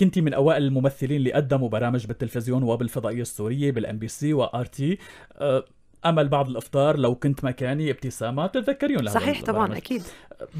كنت من اوائل الممثلين اللي قدموا برامج بالتلفزيون وبالفضائيه السوريه بالام بي سي وار أه، تي امل بعض الافطار لو كنت مكاني ابتسامه لها صحيح طبعا اكيد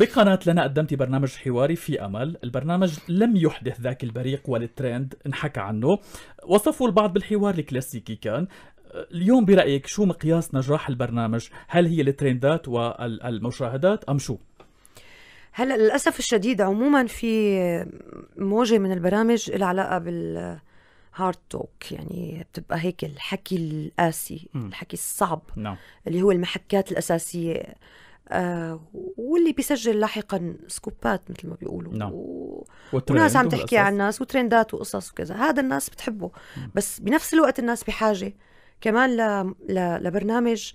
بقناه لنا قدمتي برنامج حواري في امل البرنامج لم يحدث ذاك البريق والترند انحكى عنه وصفوا البعض بالحوار الكلاسيكي كان اليوم برايك شو مقياس نجاح البرنامج هل هي الترندات والمشاهدات ام شو هلا للاسف الشديد عموما في موجه من البرامج لها علاقه بالهارد توك يعني بتبقى هيك الحكي القاسي الحكي الصعب نعم. اللي هو المحكات الاساسيه آه واللي بيسجل لاحقا سكوبات مثل ما بيقولوا نعم. و... وناس عم تحكي عن الناس وترندات وقصص وكذا هذا الناس بتحبه بس بنفس الوقت الناس بحاجه كمان ل... ل... لبرنامج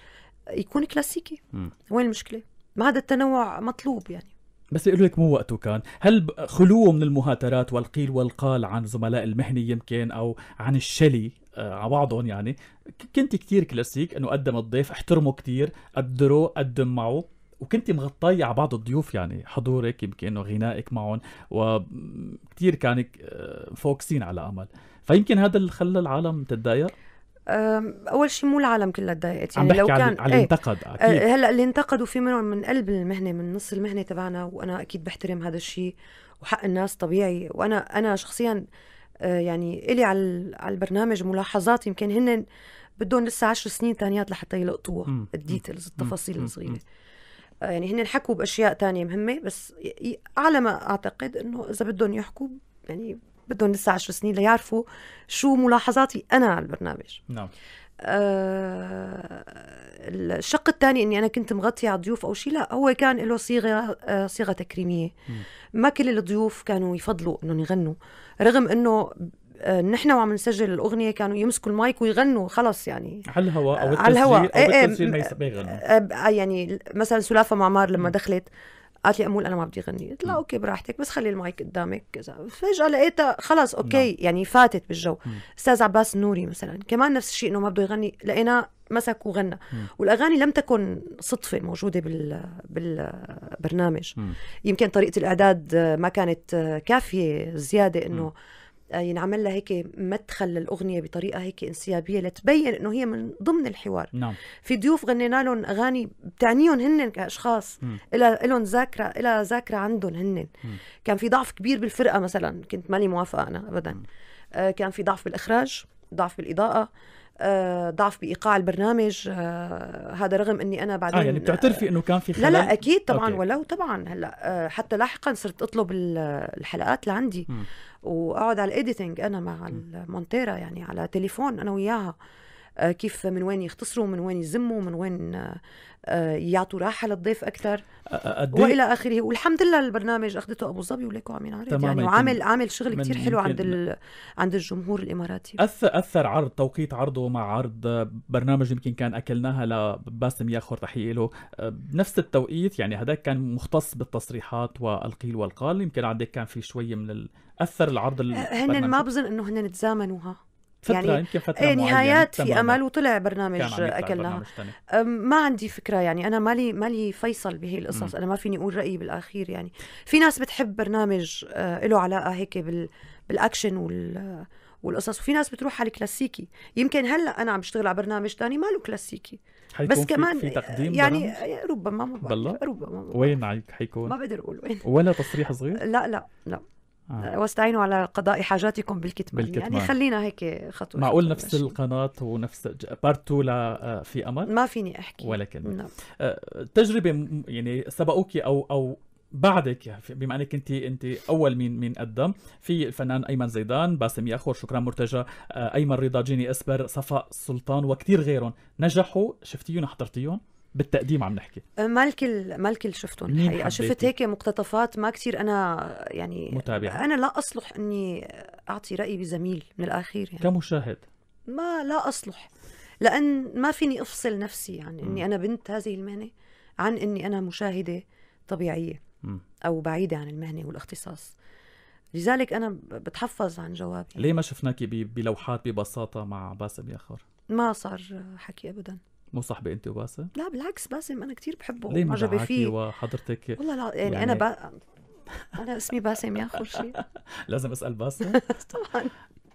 يكون كلاسيكي م. وين المشكله ما هذا التنوع مطلوب يعني بس يقول لك مو وقته كان هل خلوه من المهاترات والقيل والقال عن زملاء المهنة يمكن أو عن الشلي آه، على بعضهم يعني كنت كتير كلاسيك انه قدم الضيف احترمه كتير قدره قدم معه وكنت مغطية على بعض الضيوف يعني حضورك يمكن انه غنائك معهم وكتير كانك آه، فوكسين على امل فيمكن هذا اللي خلى العالم تتضايق اول شيء مو العالم كلها تضايقت يعني عم لو كان على, على إيه، الانتقد ايه اكيد هلا اللي انتقدوا في منهم من قلب المهنه من نص المهنه تبعنا وانا اكيد بحترم هذا الشيء وحق الناس طبيعي وانا انا شخصيا أه، يعني الي على على البرنامج ملاحظات يمكن هن بدهم لسه عشر سنين تانيات لحتى يلقطوها الديتيلز التفاصيل الصغيره أه، يعني هن حكوا باشياء تانية مهمه بس على ما اعتقد انه اذا بدهم يحكوا يعني بدهم لسه 10 سنين ليعرفوا شو ملاحظاتي انا على البرنامج نعم آه الشق الثاني اني انا كنت مغطيه على الضيوف او شيء لا هو كان له صيغه آه صيغه تكريميه ما كل الضيوف كانوا يفضلوا انهم يغنوا رغم انه آه نحن وعم نسجل الاغنيه كانوا يمسكوا المايك ويغنوا خلص يعني على الهواء او التسجيل على الهواء او إيه، إيه، التسجيل ما إيه، يغنوا آه، يعني مثلا سلافه معمار لما دخلت قالت لي امول انا ما بدي غني قلت لها اوكي براحتك بس خلي المايك قدامك كذا فجاه لقيتها خلص نعم. اوكي لا. يعني فاتت بالجو استاذ عباس نوري مثلا كمان نفس الشيء انه ما بده يغني لقيناه مسك وغنى م. والاغاني لم تكن صدفه موجوده بال بالبرنامج م. يمكن طريقه الاعداد ما كانت كافيه زياده انه م. ينعمل لها هيك مدخل للاغنيه بطريقه هيك انسيابيه لتبين انه هي من ضمن الحوار نعم. في ضيوف غنينا لهم اغاني بتعنيهم هن كاشخاص لهم ذاكره لها ذاكره عندهم هن م. كان في ضعف كبير بالفرقه مثلا كنت ماني موافقه انا ابدا م. آه كان في ضعف بالاخراج ضعف بالاضاءه آه، ضعف بايقاع البرنامج آه، هذا رغم اني انا بعدين اه يعني بتعترفي آه، انه كان في خلل لا لا اكيد طبعا أوكي. ولو طبعا هلا حتى لاحقا صرت اطلب الحلقات لعندي واقعد على الايديتنج انا مع المونتيرا يعني على تليفون انا وياها آه، كيف من وين يختصروا من وين يزموا من وين آه، يعطوا راحه للضيف اكثر والى اخره والحمد لله البرنامج اخذته ابو ظبي وليكو عم ينعرض يعني وعامل عامل شغل كثير حلو عند عند الجمهور الاماراتي اثر اثر عرض توقيت عرضه مع عرض آه، برنامج يمكن كان اكلناها لباسم ياخر تحيه له بنفس التوقيت يعني هذاك كان مختص بالتصريحات والقيل والقال يمكن عندك كان في شويه من ال... اثر العرض هن ما بظن انه هن تزامنوها فترة يعني يمكن فترة ايه نهايات في امل وطلع برنامج اكلناها ما عندي فكره يعني انا مالي مالي فيصل بهي القصص انا ما فيني اقول رايي بالاخير يعني في ناس بتحب برنامج آه، له علاقه هيك بال بالاكشن وال والقصص وفي ناس بتروح على الكلاسيكي يمكن هلا انا عم بشتغل على برنامج ثاني ما له كلاسيكي بس في كمان في تقديم آه، يعني برنامج؟ آه، ربما ما بعرف ربما ما وين حيكون ما بقدر اقول وين ولا تصريح صغير لا لا لا آه. واستعينوا على قضاء حاجاتكم بالكتمان, يعني بالكتمان. يعني خلينا هيك خطوه معقول نفس نفس القناه ونفس بارت 2 آه، في امل ما فيني احكي ولكن نعم. آه، تجربه يعني سبقوكي او او بعدك بما انك انت انت اول مين مين قدم في الفنان ايمن زيدان باسم ياخور شكرا مرتجى آه، ايمن رضا جيني اسبر صفاء سلطان وكثير غيرهم نجحوا شفتيهم حضرتيهم بالتقديم عم نحكي أه، ما الكل ما الكل شفتهم الحقيقه شفت هيك مقتطفات ما كثير انا يعني متابعة. انا لا اصلح اني اعطي رايي بزميل من الاخير يعني كمشاهد ما لا اصلح لان ما فيني افصل نفسي عن اني م. انا بنت هذه المهنه عن اني انا مشاهده طبيعيه م. او بعيده عن المهنه والاختصاص لذلك انا بتحفظ عن جوابي ليه ما شفناكي بلوحات ببساطه مع باسم ياخر ما صار حكي ابدا مو صاحبة أنت وباسم؟ لا بالعكس باسم أنا كتير بحبه ليه معجبة فيه وحضرتك والله لا يعني, يعني أنا يعني با... أنا اسمي باسم يا أخو شيء لازم أسأل باسم؟ طبعا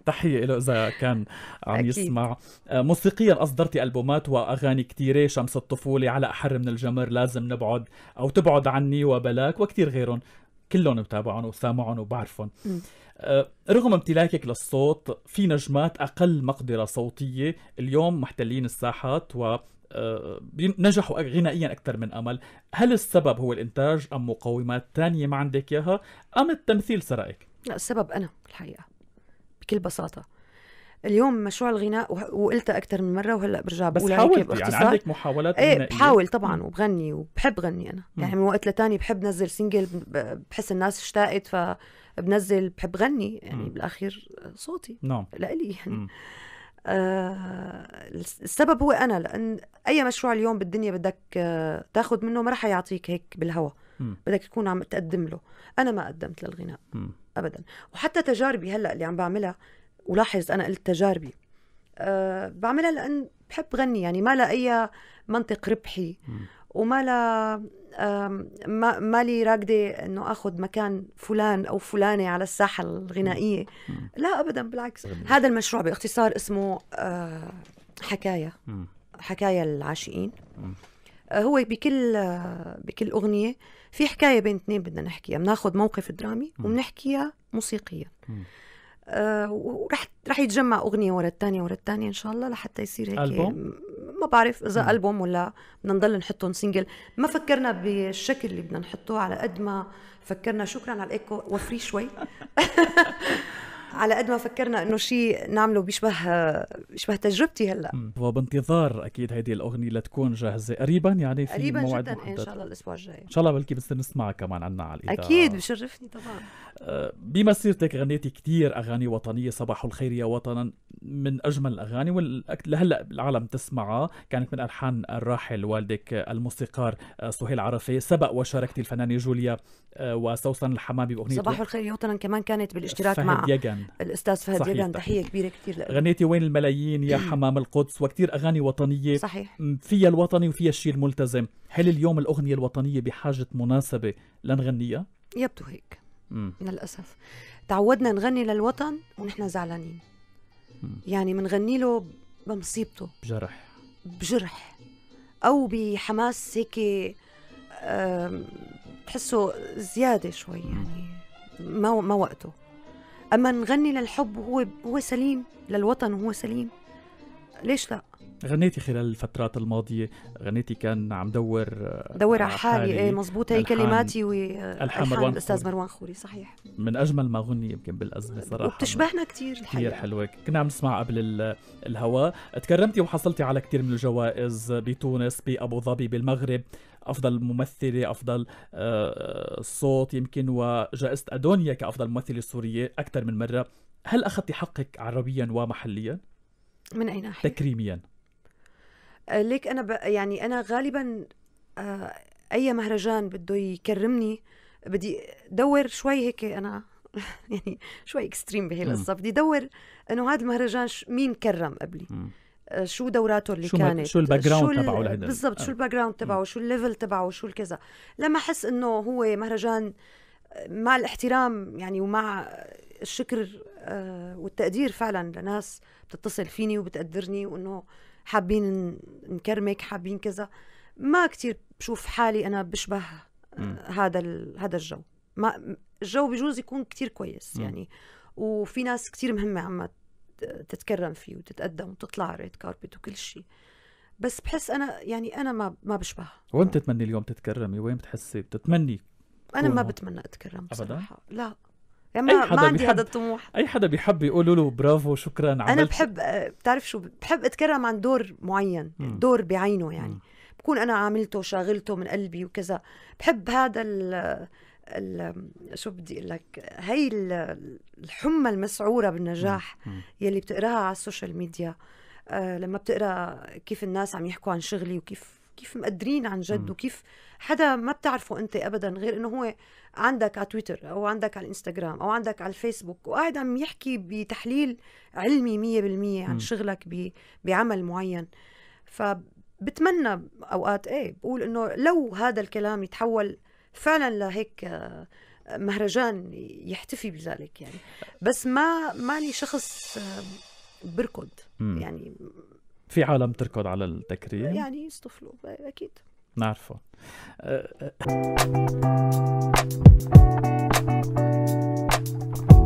تحية له إذا كان عم أكيد. يسمع آه، موسيقيا أصدرت ألبومات وأغاني كثيرة شمس الطفولة على أحر من الجمر لازم نبعد أو تبعد عني وبلاك وكثير غيرهم كلهم بتابعهم وسامعهم وبعرفهم أه، رغم امتلاكك للصوت في نجمات اقل مقدره صوتيه اليوم محتلين الساحات و أه، نجحوا غنائيا اكثر من امل هل السبب هو الانتاج ام مقومات ثانيه ما عندك اياها ام التمثيل سرقك لا السبب انا الحقيقه بكل بساطه اليوم مشروع الغناء وقلتها اكثر من مره وهلا برجع بس حاولت يعني عندك محاولات ايه بحاول طبعا وبغني وبحب غني انا م. يعني من وقت لتاني بحب نزل سنجل بحس الناس اشتاقت فبنزل بحب غني يعني م. بالاخير صوتي نعم لإلي يعني آه السبب هو انا لان اي مشروع اليوم بالدنيا بدك آه، تاخذ منه ما رح يعطيك هيك بالهوا بدك تكون عم تقدم له انا ما قدمت للغناء م. ابدا وحتى تجاربي هلا اللي عم بعملها ولاحظ انا قلت تجاربي أه بعملها لان بحب غني يعني ما لها اي منطق ربحي وما لها ما مالي راكده انه اخذ مكان فلان او فلانه على الساحه الغنائيه لا ابدا بالعكس هذا المشروع باختصار اسمه أه، حكايه حكايه العاشقين أه، هو بكل بكل اغنيه في حكايه بين اثنين بدنا نحكيها بناخذ موقف درامي وبنحكيها موسيقيا آه، ورح رح يتجمع اغنيه ورا الثانيه ورا الثانيه ان شاء الله لحتى يصير هيك ألبوم؟ ما بعرف اذا البوم ولا بدنا نضل نحطهم سنجل ما فكرنا بالشكل اللي بدنا نحطه على قد ما فكرنا شكرا على الايكو وفري شوي على قد ما فكرنا انه شيء نعمله بيشبه بيشبه تجربتي هلا وبانتظار اكيد هيدي الاغنيه لتكون جاهزه قريبا يعني في قريبا موعد جدا محدد. ان شاء الله الاسبوع الجاي ان شاء الله بلكي بنصير نسمعها كمان عنا على الاذاعه اكيد بشرفني طبعا آه، بمسيرتك غنيتي كثير اغاني وطنيه صباح الخير يا وطنا من اجمل الاغاني ولهلا العالم تسمعها كانت من الحان الراحل والدك الموسيقار آه، سهيل عرفي سبق وشاركتي الفنانه جوليا آه، وسوسن الحمامي باغنيه صباح الخير يا وطنا كمان كانت بالاشتراك مع يجن. الاستاذ فهد جبران تحيه كبيره كثير غنيتي وين الملايين يا حمام القدس وكثير اغاني وطنيه صحيح فيها الوطني وفيها الشيء الملتزم هل اليوم الاغنيه الوطنيه بحاجه مناسبه لنغنيها يبدو هيك مم. للاسف تعودنا نغني للوطن ونحن زعلانين يعني بنغني له بمصيبته بجرح بجرح او بحماس هيك بتحسه زياده شوي يعني ما ما وقته اما نغني للحب وهو هو سليم للوطن وهو سليم ليش لا غنيتي خلال الفترات الماضيه غنيتي كان عم دور آه، دور على حالي ايه مظبوطه هي كلماتي و آه، مروان الاستاذ مروان خوري صحيح من اجمل ما غني يمكن بالازمه صراحه وبتشبهنا كثير الحقيقه كثير حلوه كنا عم نسمع قبل الهواء تكرمتي وحصلتي على كثير من الجوائز بتونس بابو ظبي بالمغرب افضل ممثله افضل آه، صوت يمكن وجائزه ادونيا كافضل ممثله سوريه اكثر من مره هل اخذتي حقك عربيا ومحليا من اي ناحيه تكريميا ليك انا ب... يعني انا غالبا آه، اي مهرجان بده يكرمني بدي دور شوي هيك انا يعني شوي اكستريم بهي القصه بدي دور انه هذا المهرجان مين كرم قبلي م. آه، شو دوراته اللي شو كانت شو الباك جراوند تبعه لهذا بالضبط شو آه. الباك جراوند تبعه شو الليفل تبعه شو الكذا لما احس انه هو مهرجان مع الاحترام يعني ومع الشكر والتقدير فعلا لناس بتتصل فيني وبتقدرني وانه حابين نكرمك حابين كذا ما كتير بشوف حالي انا بشبه هذا هذا الجو ما الجو بجوز يكون كتير كويس يعني وفي ناس كتير مهمه عم تتكرم فيه وتتقدم وتطلع ريد كاربت وكل شيء بس بحس انا يعني انا ما ما بشبه وين بتتمني اليوم تتكرمي وين بتحسي بتتمني انا ما بتمنى اتكرم بصراحه أبدا؟ لا يعني أي حدا ما عندي هذا الطموح اي حدا بيحب يقولوا له برافو شكرا عملت انا بحب بتعرف شو بحب اتكرم عن دور معين مم. دور بعينه يعني مم. بكون انا عاملته شاغلته من قلبي وكذا بحب هذا ال شو بدي اقول لك هي الحمى المسعوره بالنجاح يلي بتقراها على السوشيال ميديا آه لما بتقرا كيف الناس عم يحكوا عن شغلي وكيف كيف مقدرين عن جد وكيف حدا ما بتعرفه انت ابدا غير انه هو عندك على تويتر او عندك على الانستغرام او عندك على الفيسبوك وقاعد عم يحكي بتحليل علمي 100% عن شغلك بعمل معين فبتمنى اوقات ايه بقول انه لو هذا الكلام يتحول فعلا لهيك آه، مهرجان يحتفي بذلك يعني بس ما ماني شخص آه، بركض يعني في عالم تركض على التكريم يعني يصطفلوا اكيد نعرفه أه, أه.